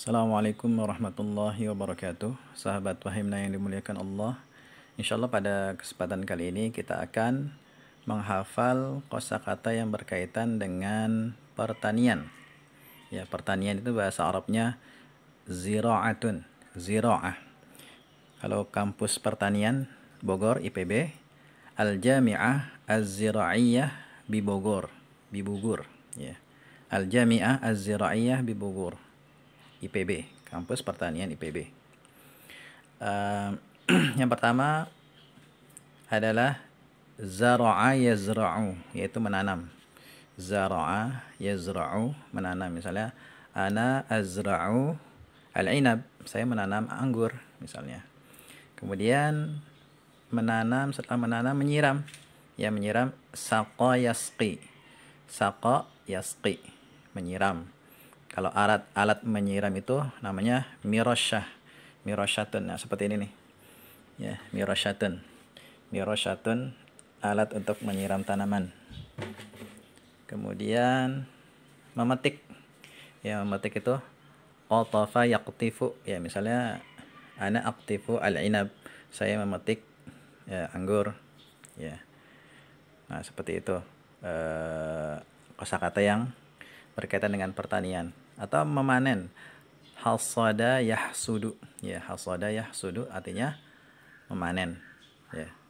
Assalamualaikum warahmatullahi wabarakatuh Sahabat Wahimna yang dimuliakan Allah Insya Allah pada kesempatan kali ini kita akan menghafal kosakata yang berkaitan dengan pertanian Ya pertanian itu bahasa Arabnya zira'atun Zira'ah Kalau kampus pertanian Bogor IPB Al-Jami'ah Az-Zira'iyah Bibogor Bibugur ya. Al-Jami'ah Az-Zira'iyah Bogor. IPB, kampus pertanian IPB. Uh, ehm, yang pertama adalah zara'a yazra'u, yaitu menanam. Zara'a yazra'u, menanam. Misalnya, ana azra'u al-inab, saya menanam anggur misalnya. Kemudian menanam setelah menanam menyiram. Ya menyiram saqa yasqi. Saqa yasqi, menyiram kalau alat alat menyiram itu namanya miroshah. mirosyatun Nah, seperti ini nih. Ya, mirosyatun mirosyatun alat untuk menyiram tanaman. Kemudian memetik. Ya, memetik itu qatafa yaqtifu. Ya, misalnya ana aqtifu al-inab. Saya memetik ya, anggur. Ya. Nah, seperti itu. Eh, kosakata yang berkaitan dengan pertanian atau memanen hasada yahsudu ya hasada yahsudu artinya memanen ya